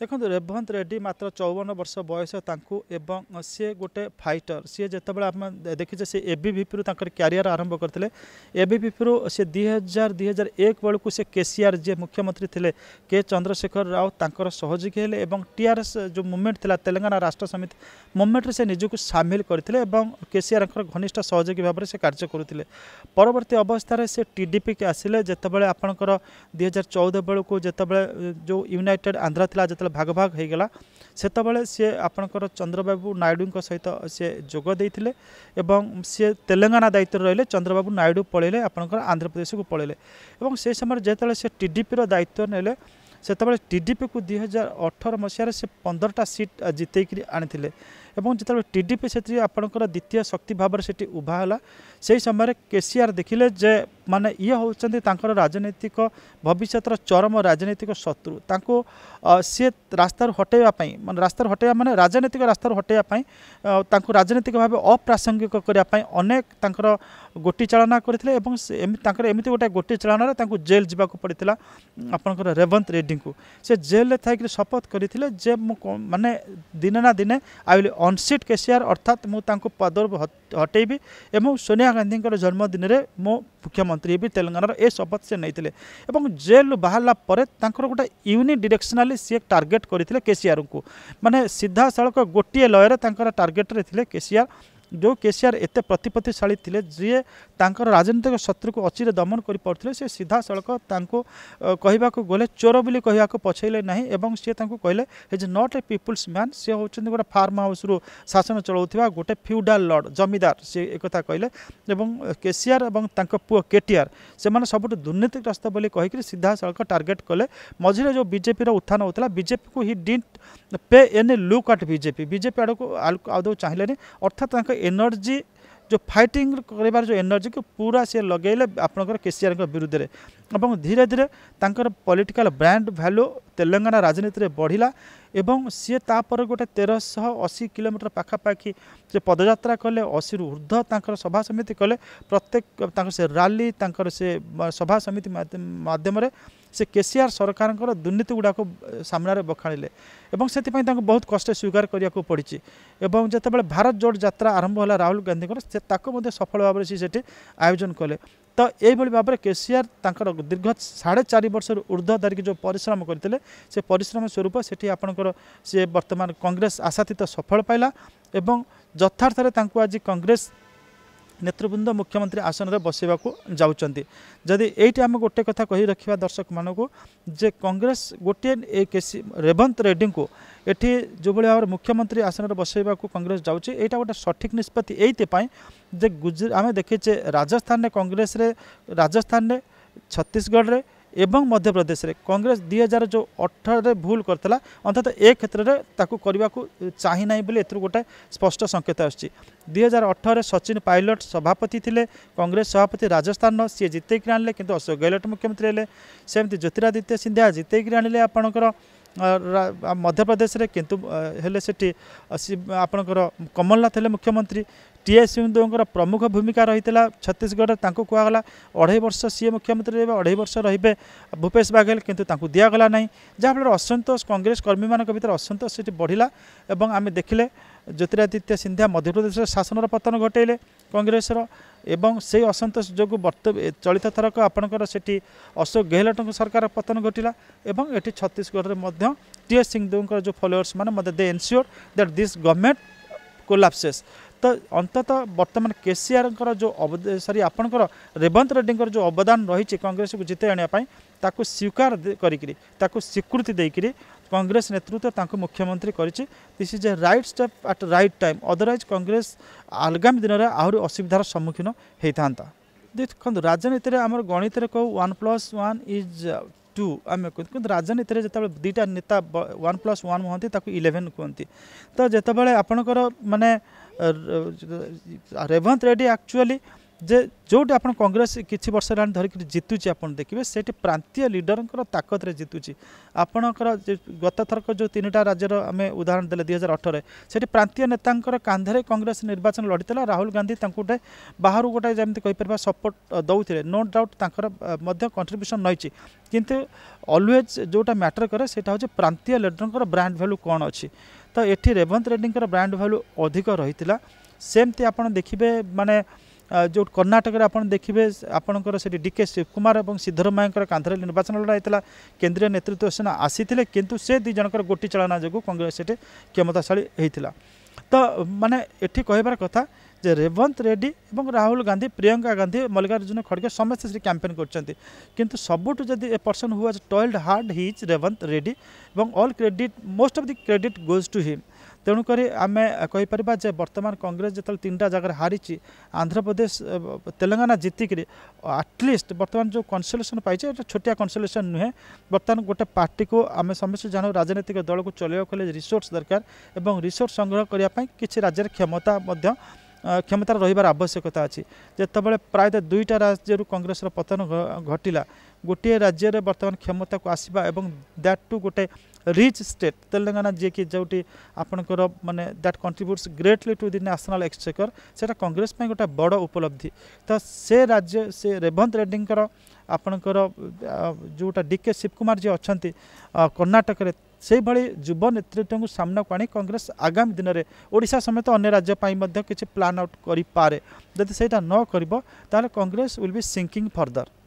ଦେଖନ୍ତୁ ରେଭନ୍ତ ରେଡ୍ଡି ମାତ୍ର ଚଉବନ ବର୍ଷ ବୟସ ତାଙ୍କୁ ଏବଂ ସିଏ ଗୋଟେ ଫାଇଟର ସିଏ ଯେତେବେଳେ ଆମେ ଦେଖିଛେ ସେ ଏବିଭିପିରୁ ତାଙ୍କର କ୍ୟାରିୟର ଆରମ୍ଭ କରିଥିଲେ ଏବିଭିପିରୁ ସେ ଦୁଇ ହଜାର ଦୁଇ ହଜାର ଏକ ବେଳକୁ ସେ କେସିଆର୍ ଯିଏ ମୁଖ୍ୟମନ୍ତ୍ରୀ ଥିଲେ କେ ଚନ୍ଦ୍ରଶେଖର ରାଓ ତାଙ୍କର ସହଯୋଗୀ ହେଲେ ଏବଂ ଟିଆର୍ଏସ୍ ଯେଉଁ ମୁଭମେଣ୍ଟ ଥିଲା ତେଲେଙ୍ଗାନା ରାଷ୍ଟ୍ର ସମିତି ମୁଭମେଣ୍ଟରେ ସେ ନିଜକୁ ସାମିଲ କରିଥିଲେ ଏବଂ କେସିଆର୍ଙ୍କର ଘନିଷ୍ଠ ସହଯୋଗୀ ଭାବରେ ସେ କାର୍ଯ୍ୟ କରୁଥିଲେ ପରବର୍ତ୍ତୀ ଅବସ୍ଥାରେ ସେ ଟିଡିପିକି ଆସିଲେ ଯେତେବେଳେ ଆପଣଙ୍କର ଦୁଇ ହଜାର ଚଉଦ ବେଳକୁ ଯେତେବେଳେ ଯେଉଁ ୟୁନାଇଟେଡ୍ ଆନ୍ଧ୍ର ଥିଲା ଯେତେବେଳେ ଯେତେବେଳେ ଭାଗ ଭାଗ ହୋଇଗଲା ସେତେବେଳେ ସିଏ ଆପଣଙ୍କର ଚନ୍ଦ୍ରବାବୁ ନାଇଡ଼ୁଙ୍କ ସହିତ ସିଏ ଯୋଗ ଦେଇଥିଲେ ଏବଂ ସିଏ ତେଲେଙ୍ଗାନା ଦାୟିତ୍ୱରେ ରହିଲେ ଚନ୍ଦ୍ରବାବୁ ନାଇଡ଼ୁ ପଳେଇଲେ ଆପଣଙ୍କର ଆନ୍ଧ୍ରପ୍ରଦେଶକୁ ପଳେଇଲେ ଏବଂ ସେ ସମୟରେ ଯେତେବେଳେ ସେ ଟିଡିପିର ଦାୟିତ୍ୱ ନେଲେ ସେତେବେଳେ ଟିଡିପିକୁ ଦୁଇ ହଜାର ଅଠର ମସିହାରେ ସେ ପନ୍ଦରଟା ସିଟ୍ ଜିତେଇକିରି ଆଣିଥିଲେ ଏବଂ ଯେତେବେଳେ ଟିଡିପି ସେଠି ଆପଣଙ୍କର ଦ୍ୱିତୀୟ ଶକ୍ତି ଭାବରେ ସେଠି ଉଭା ହେଲା ସେହି ସମୟରେ କେସିଆର୍ ଦେଖିଲେ ଯେ ମାନେ ଇଏ ହେଉଛନ୍ତି ତାଙ୍କର ରାଜନୈତିକ ଭବିଷ୍ୟତର ଚରମ ରାଜନୈତିକ ଶତ୍ରୁ ତାଙ୍କୁ ସିଏ ରାସ୍ତାରୁ ହଟାଇବା ପାଇଁ ମାନେ ରାସ୍ତାରୁ ହଟାଇବା ମାନେ ରାଜନୈତିକ ରାସ୍ତାରୁ ହଟାଇବା ପାଇଁ ତାଙ୍କୁ ରାଜନୈତିକ ଭାବେ ଅପ୍ରାସଙ୍ଗିକ କରିବା ପାଇଁ ଅନେକ ତାଙ୍କର ଗୋଟି ଚାଳନା କରିଥିଲେ ଏବଂ ତାଙ୍କର ଏମିତି ଗୋଟେ ଗୋଟି ଚାଳନାରେ ତାଙ୍କୁ ଜେଲ୍ ଯିବାକୁ ପଡ଼ିଥିଲା ଆପଣଙ୍କର ରେବନ୍ତ ରେଡ୍ଡିଙ୍କୁ ସେ ଜେଲ୍ରେ ଥାଇକିରି ଶପଥ କରିଥିଲେ ଯେ ମୁଁ ମାନେ ଦିନେ ନା ଦିନେ ଆଇ ୱିଲ୍ ଅନସିଟ୍ କେସିଆର୍ ଅର୍ଥାତ୍ ମୁଁ ତାଙ୍କୁ ପଦରୁ ହଟେଇବି ଏବଂ ସୋନିଆ ଗାନ୍ଧୀଙ୍କର ଜନ୍ମଦିନରେ ମୁଁ ମୁଖ୍ୟମନ୍ତ୍ରୀ ହେବି ତେଲେଙ୍ଗାନାର ଏ ଶପଥ ସେ ନେଇଥିଲେ ଏବଂ ଜେଲରୁ ବାହାରିଲା ପରେ ତାଙ୍କର ଗୋଟେ ୟୁନିଡିରେକ୍ସନାଲି ସିଏ ଟାର୍ଗେଟ୍ କରିଥିଲେ କେସିଆରଙ୍କୁ ମାନେ ସିଧାସଳଖ ଗୋଟିଏ ଲୟରେ ତାଙ୍କର ଟାର୍ଗେଟ୍ରେ ଥିଲେ କେସିଆର जो केसीआर एत प्रतिपत्तिशा थे जी राजनीतिक शत्रु को अचिरे दमन कर सी सीधा सड़क कहवाक गले चोर बोली कह पछेले ना और सी कहले is not a people's man सी हूँ गोटे फार्म हाउस रु शासन चलाऊ गोटे फ्यूडाल लर्ड जमीदार सी एक कहले केसीआर और पुओ केटीआर से सब दुर्नीतिग्रस्त बोली कहीकि सीधा सड़क टार्गेट कले मझे जो बजेपी उत्थान होता बजेपी को ही डिंट पे एने लुक आट बीजेपी बीजेपी आड़ को आदौ चाहिए अर्थात एनर्जी जो फाइटिंग कर जो एनर्जी को पूरा सी लगे आपंकर केसीआर विरुद्ध धीरे धीरे पॉलिटिकल ब्रांड भैल्यू तेलंगाना राजनीति में बढ़ला এবং সি তাপরে গোটে তেরশহ অশী কিলোমিটর পাখাপাখি যে পদযাত্রা কলে অশীর ঊর্ধ্ব তাঁর সভা সমিতি কলে প্রত্যেক তাঁর সে রালি তাঁর সে সভা সমিতি মাধ্যমে সে কেসিআর সরকারঙ্কর দুর্নীতি গুড়া সামনারে বখাণিলে এবং সেপাই তাঁর বহুত কষ্টে স্বীকার করা পড়ছে এবং যেতবে ভারত জোড় যাত্রা আরম্ভ হল রাহুল গান্ধীকর সে তাকে সফল ভাবে সে সেটি আয়োজন কলে ତ ଏଇଭଳି ଭାବରେ କେସିଆର୍ ତାଙ୍କର ଦୀର୍ଘ ସାଢ଼େ ଚାରି ବର୍ଷରୁ ଉର୍ଦ୍ଧ୍ୱ ଧରିକି ଯେଉଁ ପରିଶ୍ରମ କରିଥିଲେ ସେ ପରିଶ୍ରମ ସ୍ୱରୂପ ସେଠି ଆପଣଙ୍କର ସିଏ ବର୍ତ୍ତମାନ କଂଗ୍ରେସ ଆଶାତୀତ ସଫଳ ପାଇଲା ଏବଂ ଯଥାର୍ଥରେ ତାଙ୍କୁ ଆଜି କଂଗ୍ରେସ नेतृबवृन्द मुख्यमन्त्री आसन बसैवाक जाउँदै जिटिम गोटे कथा दर्शक मे कङ्ग्रेस गोटे ए केसी रेवन्त रेड्डीको एटि जो भाव मुख्यमन्त्री आसनर बसैवाक कङ्ग्रेस जाउँ एटा गए सठिक निष्पत्ति एपी आमे देखि राजस्थान कङ्ग्रेसले राजान छ ଏବଂ ମଧ୍ୟପ୍ରଦେଶରେ କଂଗ୍ରେସ ଦୁଇ ହଜାର ଯେଉଁ ଅଠରରେ ଭୁଲ କରିଥିଲା ଅନ୍ତତଃ ଏ କ୍ଷେତ୍ରରେ ତାକୁ କରିବାକୁ ଚାହିଁ ନାହିଁ ବୋଲି ଏଥିରୁ ଗୋଟେ ସ୍ପଷ୍ଟ ସଙ୍କେତ ଆସୁଛି ଦୁଇ ହଜାର ଅଠରରେ ସଚିନ ପାଇଲଟ ସଭାପତି ଥିଲେ କଂଗ୍ରେସ ସଭାପତି ରାଜସ୍ଥାନର ସିଏ ଜିତେଇକିରି ଆଣିଲେ କିନ୍ତୁ ଅଶୋକ ଗେହଲଟ ମୁଖ୍ୟମନ୍ତ୍ରୀ ହେଲେ ସେମିତି ଜ୍ୟୋତିରାଦିତ୍ୟ ସିନ୍ଧିଆ ଜିତେଇକିରି ଆଣିଲେ ଆପଣଙ୍କର ମଧ୍ୟପ୍ରଦେଶରେ କିନ୍ତୁ ହେଲେ ସେଠି ଆପଣଙ୍କର କମଲନାଥ ହେଲେ ମୁଖ୍ୟମନ୍ତ୍ରୀ টিএস সিংদেওଙ୍କର ପ୍ରମୁଖ ଭୂମିକା ରହିଥିଲା ଛତିଶଗଡ଼ରେ ତାଙ୍କୁ କୁହାଗଲା ଅଢ଼େଇ ବର୍ଷ ସିଏ ମୁଖ୍ୟମନ୍ତ୍ରୀ ରହିବେ ଅଢ଼େଇ ବର୍ଷ ରହିବେ ଭୂପେଶ ବାଘେଲ କିନ୍ତୁ ତାଙ୍କୁ ଦିଆଗଲା ନାହିଁ ଯାହାଫଳରେ ଅସନ୍ତୋଷ କଂଗ୍ରେସ କର୍ମୀମାନଙ୍କ ଭିତରେ ଅସନ୍ତୋଷ ସେଠି ବଢ଼ିଲା ଏବଂ ଆମେ ଦେଖିଲେ ଜ୍ୟୋତିରାଦିତ୍ୟ ସିନ୍ଧିଆ ମଧ୍ୟପ୍ରଦେଶର ଶାସନର ପତନ ଘଟାଇଲେ କଂଗ୍ରେସର ଏବଂ ସେହି ଅସନ୍ତୋଷ ଯୋଗୁଁ ବର୍ତ୍ତ ଚଳିତ ଥରକ ଆପଣଙ୍କର ସେଠି ଅଶୋକ ଗେହଲଟଙ୍କ ସରକାର ପତନ ଘଟିଲା ଏବଂ ଏଠି ଛତିଶଗଡ଼ରେ ମଧ୍ୟ ଟିଏସ୍ ସିଂଦେଓଙ୍କର ଯେଉଁ ଫଲୋଅର୍ସ ମାନେ ମଧ୍ୟ they ensure that this government collapses ତ ଅନ୍ତତଃ ବର୍ତ୍ତମାନ କେସିଆରଙ୍କର ଯେଉଁ ସରି ଆପଣଙ୍କର ରେବନ୍ତ ରେଡ୍ଡୀଙ୍କର ଯେଉଁ ଅବଦାନ ରହିଛି କଂଗ୍ରେସକୁ ଜିତେଇ ଆଣିବା ପାଇଁ ତାକୁ ସ୍ୱୀକାର କରିକିରି ତାକୁ ସ୍ୱୀକୃତି ଦେଇକିରି କଂଗ୍ରେସ ନେତୃତ୍ୱ ତାଙ୍କୁ ମୁଖ୍ୟମନ୍ତ୍ରୀ କରିଛି this is a right step at right time otherwise Congress ଆଗାମୀ ଦିନରେ ଆହୁରି ଅସୁବିଧାର ସମ୍ମୁଖୀନ ହୋଇଥାନ୍ତା ଦେଖନ୍ତୁ ରାଜନୀତିରେ ଆମର ଗଣିତରେ କହୁ one plus one is two ଆମେ କୁହନ୍ତି କିନ୍ତୁ ରାଜନୀତିରେ ଯେତେବେଳେ ଦୁଇଟା ନେତା ୱାନ୍ ପ୍ଲସ୍ ୱାନ୍ ହୁଅନ୍ତି ତାକୁ ଇଲେଭେନ୍ କୁହନ୍ତି ତ ଯେତେବେଳେ ଆପଣଙ୍କର ମାନେ ରେଭନ୍ତ ରେଡ୍ଡି ଆକ୍ଚୁଆଲି ଯେ ଯେଉଁଠି ଆପଣ କଂଗ୍ରେସ କିଛି ବର୍ଷ ହେଲାଣି ଧରିକିରି ଜିତୁଛି ଆପଣ ଦେଖିବେ ସେଠି ପ୍ରାନ୍ତୀୟ ଲିଡରଙ୍କର ତାକତରେ ଜିତୁଛି ଆପଣଙ୍କର ଗତଥରକ ଯେଉଁ ତିନିଟା ରାଜ୍ୟର ଆମେ ଉଦାହରଣ ଦେଲେ ଦୁଇ ହଜାର ଅଠରରେ ସେଠି ପ୍ରାନ୍ତୀୟ ନେତାଙ୍କର କାନ୍ଧରେ କଂଗ୍ରେସ ନିର୍ବାଚନ ଲଢ଼ିଥିଲା ରାହୁଲ ଗାନ୍ଧୀ ତାଙ୍କୁ ଗୋଟେ ବାହାରୁ ଗୋଟେ ଯେମିତି କହିପାରିବା ସପୋର୍ଟ ଦେଉଥିଲେ ନୋ ଡାଉଟ୍ ତାଙ୍କର ମଧ୍ୟ କଣ୍ଟ୍ରିବ୍ୟୁସନ୍ ରହିଛି କିନ୍ତୁ ଅଲୱେଜ୍ ଯେଉଁଟା ମ୍ୟାଟର କରେ ସେଇଟା ହେଉଛି ପ୍ରାନ୍ତୀୟ ଲିଡରଙ୍କର ବ୍ରାଣ୍ଡ ଭ୍ୟାଲ୍ୟୁ କ'ଣ ଅଛି ତ ଏଠି ରେଭନ୍ତ ରେଡ୍ଡିଙ୍କର ବ୍ରାଣ୍ଡ ଭ୍ୟାଲ୍ୟୁ ଅଧିକ ରହିଥିଲା ସେମିତି ଆପଣ ଦେଖିବେ ମାନେ जो कर्णाटक आप देखिए आपंकर से डीके शिवकुमार और सिद्धरमायर कांधर निर्वाचन लड़ाई केन्द्रीय नेतृत्व सेना आसी कि से दिजर गोटी चलाना जो कंग्रेस से क्षमताशाड़ी होता तो मैंने ये कहबार कथा যে রেবন্ত রেড্ডি এবং রাহুল গান্ধী প্রিয়ঙ্কা গান্ধী মল্লিকার্জুন খড়গে সমস্তে সেটি ক্যাম্পেন করছেন কিন্তু সবুঠু যদি এ person who was টয়েল্ড hard he is Revanth Reddy এবং all credit most of the credit goes to him তেণুকরি আমি কইপারা যে বর্তমান কংগ্রেস যেত তিনটা জায়গায় হারিছি আন্ধ্রপ্রদেশ তেলেঙ্গানা জিতিকি আটলিস্ট বর্তমান যে কনসলেসন পাইছে এটা ছোটিয়া কনসলেসন নুহে বর্তমান গোটে পার্টিকে আমি সমস্ত জানু রাজনৈতিক দলকে চলাইব হলে রিসোর্স দরকার এবং রিসোর্স সংগ্রহ করা কিছু রাজ্যের ক্ষমতা মধ্যে ক্ষমতার রহবার আবশ্যকতা আছে যেতবে প্রায়ত দুইটা রাজ্যর কংগ্রেসর পতন ঘটিলা गोटे राज्य में बर्तमान क्षमता को आसवा और दैट टू गोटे रिच स्टेट तेलंगाना जी कि जो आपणकर मानने that contributes greatly to the national exchequer से कंग्रेस गोटे बड़ उपलब्धि तो से राज्य से रेवंत रेड्डी ଆପଣଙ୍କର ଯେଉଁଟା ଡି କେ ଶିବ କୁମାର ଯିଏ ଅଛନ୍ତି କର୍ଣ୍ଣାଟକରେ ସେହିଭଳି ଯୁବ ନେତୃତ୍ୱଙ୍କୁ ସାମ୍ନାକୁ ଆଣି କଂଗ୍ରେସ ଆଗାମୀ ଦିନରେ ଓଡ଼ିଶା ସମେତ ଅନ୍ୟ ରାଜ୍ୟ ପାଇଁ ମଧ୍ୟ କିଛି ପ୍ଲାନ୍ ଆଉଟ୍ କରିପାରେ ଯଦି ସେଇଟା ନ କରିବ ତାହେଲେ Congress will be sinking further